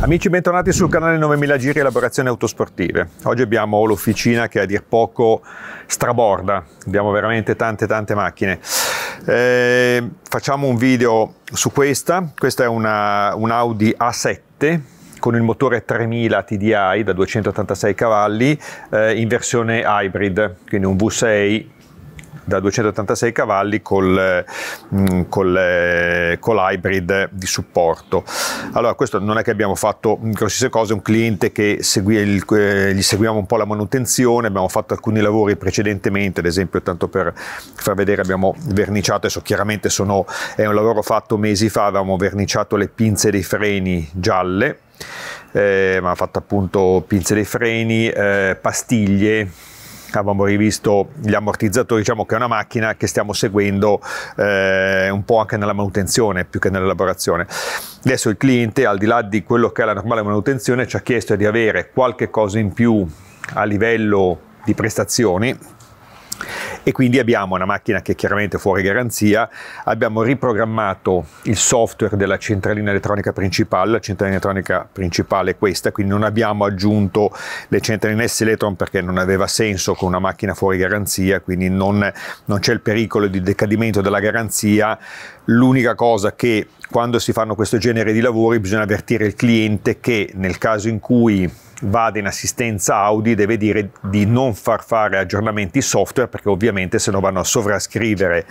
Amici bentornati sul canale 9000 Giri Elaborazioni Autosportive. Oggi abbiamo l'officina che a dir poco straborda, abbiamo veramente tante tante macchine. Eh, facciamo un video su questa, questa è una, un Audi A7 con il motore 3000 TDI da 286 cavalli eh, in versione hybrid, quindi un V6 da 286 cavalli col, mm, col, eh, col hybrid di supporto. Allora questo non è che abbiamo fatto grossissime cose, un cliente che segui eh, gli seguiamo un po' la manutenzione, abbiamo fatto alcuni lavori precedentemente, ad esempio tanto per far vedere abbiamo verniciato, adesso chiaramente sono, è un lavoro fatto mesi fa, avevamo verniciato le pinze dei freni gialle, eh, ma ha fatto appunto pinze dei freni, eh, pastiglie, avevamo rivisto gli ammortizzatori, diciamo che è una macchina che stiamo seguendo eh, un po' anche nella manutenzione più che nell'elaborazione. Adesso il cliente, al di là di quello che è la normale manutenzione, ci ha chiesto di avere qualche cosa in più a livello di prestazioni e quindi abbiamo una macchina che è chiaramente fuori garanzia, abbiamo riprogrammato il software della centralina elettronica principale, la centralina elettronica principale è questa, quindi non abbiamo aggiunto le centraline S-Electron perché non aveva senso con una macchina fuori garanzia, quindi non, non c'è il pericolo di decadimento della garanzia, l'unica cosa che quando si fanno questo genere di lavori bisogna avvertire il cliente che nel caso in cui vada in assistenza Audi deve dire di non far fare aggiornamenti software perché ovviamente se no vanno a sovrascrivere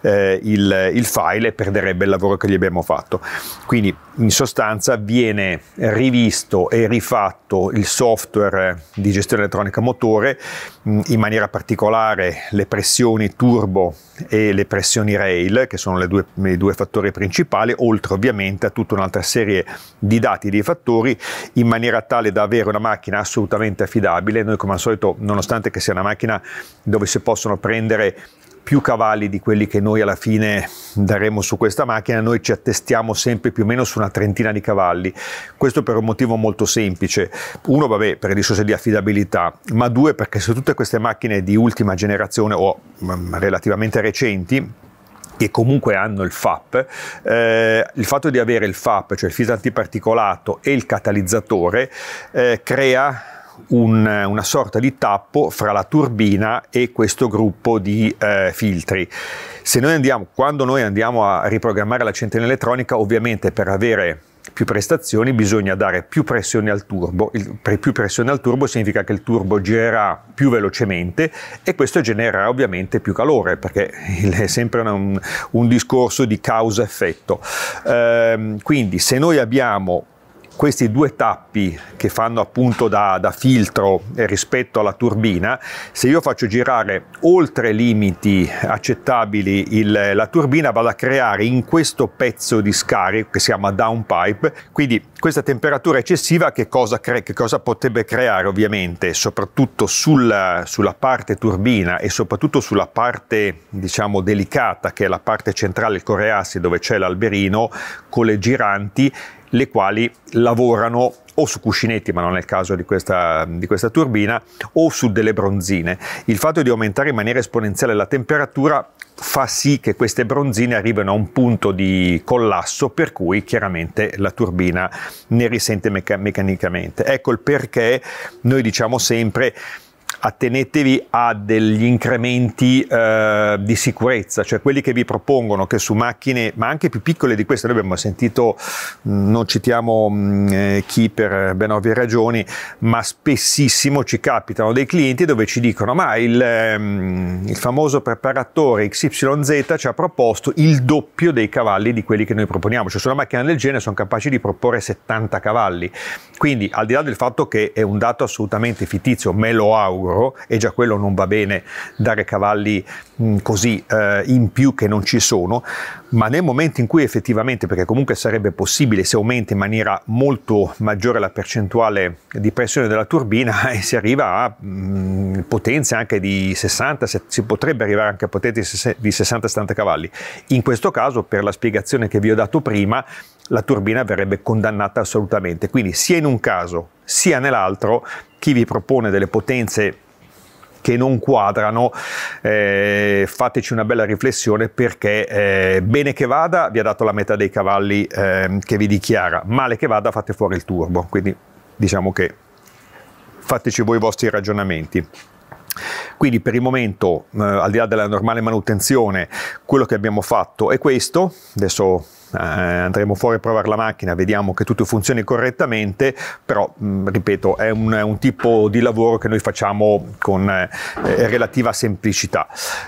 eh, il, il, file e perderebbe il lavoro che gli abbiamo fatto. Quindi in sostanza viene rivisto e rifatto il software di gestione elettronica motore, in maniera particolare le pressioni turbo e le pressioni rail, che sono due, i due fattori principali, oltre ovviamente a tutta un'altra serie di dati e di fattori, in maniera tale da avere una una macchina assolutamente affidabile, noi come al solito, nonostante che sia una macchina dove si possono prendere più cavalli di quelli che noi alla fine daremo su questa macchina, noi ci attestiamo sempre più o meno su una trentina di cavalli. Questo per un motivo molto semplice. Uno, vabbè, per il discorso di affidabilità, ma due, perché su tutte queste macchine di ultima generazione o mm, relativamente recenti e comunque hanno il FAP, eh, il fatto di avere il FAP, cioè il filo antiparticolato e il catalizzatore, eh, crea un, una sorta di tappo fra la turbina e questo gruppo di eh, filtri. Noi andiamo, quando noi andiamo a riprogrammare la centrina elettronica, ovviamente per avere più prestazioni bisogna dare più pressione al turbo. Il, più pressione al turbo significa che il turbo girerà più velocemente e questo genererà ovviamente più calore perché è sempre un, un discorso di causa-effetto. Ehm, quindi se noi abbiamo questi due tappi che fanno appunto da, da filtro eh, rispetto alla turbina, se io faccio girare oltre limiti accettabili il, la turbina vado a creare in questo pezzo di scarico che si chiama downpipe, quindi questa temperatura eccessiva che cosa, cre che cosa potrebbe creare ovviamente soprattutto sul, sulla parte turbina e soprattutto sulla parte diciamo delicata che è la parte centrale del coreassi dove c'è l'alberino con le giranti le quali lavorano o su cuscinetti, ma non è il caso di questa, di questa, turbina, o su delle bronzine. Il fatto di aumentare in maniera esponenziale la temperatura fa sì che queste bronzine arrivino a un punto di collasso per cui chiaramente la turbina ne risente mecca- meccanicamente. Ecco il perché noi diciamo sempre attenetevi a degli incrementi eh, di sicurezza, cioè quelli che vi propongono che su macchine, ma anche più piccole di queste, noi abbiamo sentito, mm, non citiamo mm, eh, chi per ben ovvie ragioni, ma spessissimo ci capitano dei clienti dove ci dicono ma il, ehm, il famoso preparatore XYZ ci ha proposto il doppio dei cavalli di quelli che noi proponiamo, cioè su una macchina del genere sono capaci di proporre 70 cavalli, quindi al di là del fatto che è un dato assolutamente fittizio, me lo auguro, euro e già quello non va bene dare cavalli mh, mm, così eh, in più che non ci sono, ma nel momento in cui effettivamente, perché comunque sarebbe possibile se aumenta in maniera molto maggiore la percentuale di pressione della turbina e eh, si arriva a mh, mm, potenze anche di 60, si potrebbe arrivare anche a potenze di 60-70 cavalli. In questo caso, per la spiegazione che vi ho dato prima, la turbina verrebbe condannata assolutamente. Quindi sia in un caso sia nell'altro chi vi propone delle potenze che non quadrano, eh, fateci una bella riflessione perché eh, bene che vada vi ha dato la metà dei cavalli eh, che vi dichiara, male che vada fate fuori il turbo, quindi diciamo che fateci voi i vostri ragionamenti. Quindi per il momento, eh, al di là della normale manutenzione, quello che abbiamo fatto è questo, adesso eh, andremo fuori a provare la macchina, vediamo che tutto funzioni correttamente, però mh, mm, ripeto è un, un, tipo di lavoro che noi facciamo con eh, relativa semplicità.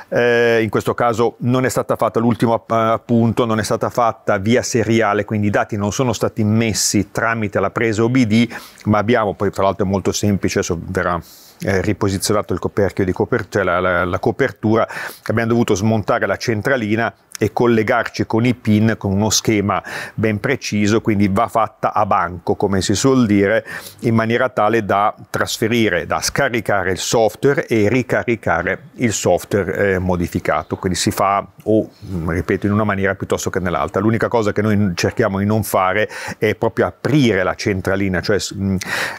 Eh, in questo caso non è stata fatta l'ultimo appunto, non è stata fatta via seriale, quindi i dati non sono stati messi tramite la presa OBD, ma abbiamo poi tra l'altro è molto semplice, adesso verrà eh, riposizionato il coperchio di copertura, cioè la, la, la copertura, abbiamo dovuto smontare la centralina e collegarci con i PIN con uno schema ben preciso, quindi va fatta a banco, come si suol dire, in maniera tale da trasferire, da scaricare il software e ricaricare il software eh, modificato. Quindi si fa, o mm, ripeto, in una maniera piuttosto che nell'altra. L'unica cosa che noi cerchiamo di non fare è proprio aprire la centralina, cioè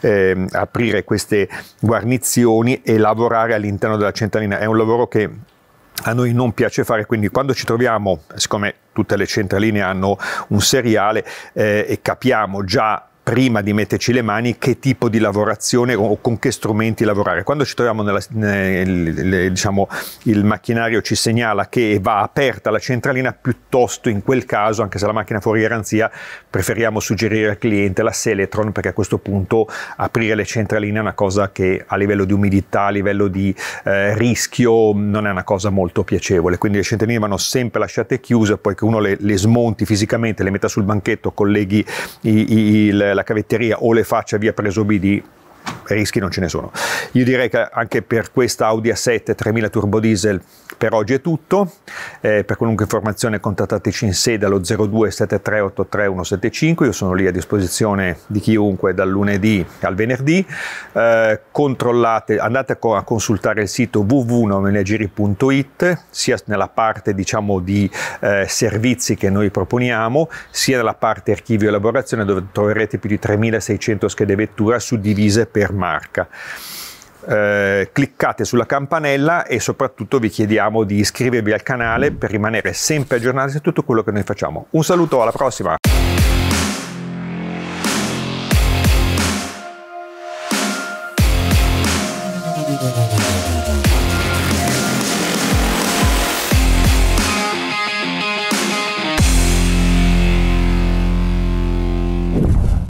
eh, aprire queste guarnizioni e lavorare all'interno della centralina. È un lavoro che a noi non piace fare, quindi quando ci troviamo, siccome tutte le centraline hanno un seriale eh, e capiamo già prima di metterci le mani che tipo di lavorazione o con che strumenti lavorare. Quando ci troviamo nella, nel, diciamo, il macchinario ci segnala che va aperta la centralina, piuttosto in quel caso, anche se la macchina è fuori garanzia, preferiamo suggerire al cliente la Seletron perché a questo punto aprire le centraline è una cosa che a livello di umidità, a livello di eh, rischio non è una cosa molto piacevole. Quindi le centraline vanno sempre lasciate chiuse, poi che uno le, le smonti fisicamente, le metta sul banchetto, colleghi i, il, la della cavetteria o le faccia via preso BD rischi non ce ne sono. Io direi che anche per questa Audi A7 3000 turbo diesel per oggi è tutto. Eh, per qualunque informazione contattateci in sede allo 02 7383 Io sono lì a disposizione di chiunque dal lunedì al venerdì. Eh, controllate, andate a consultare il sito www.nomenegiri.it sia nella parte diciamo di eh, servizi che noi proponiamo, sia nella parte archivio e elaborazione dove troverete più di 3600 schede vettura suddivise per marca. Eh, cliccate sulla campanella e soprattutto vi chiediamo di iscrivervi al canale per rimanere sempre aggiornati su tutto quello che noi facciamo. Un saluto, alla prossima! Thank you.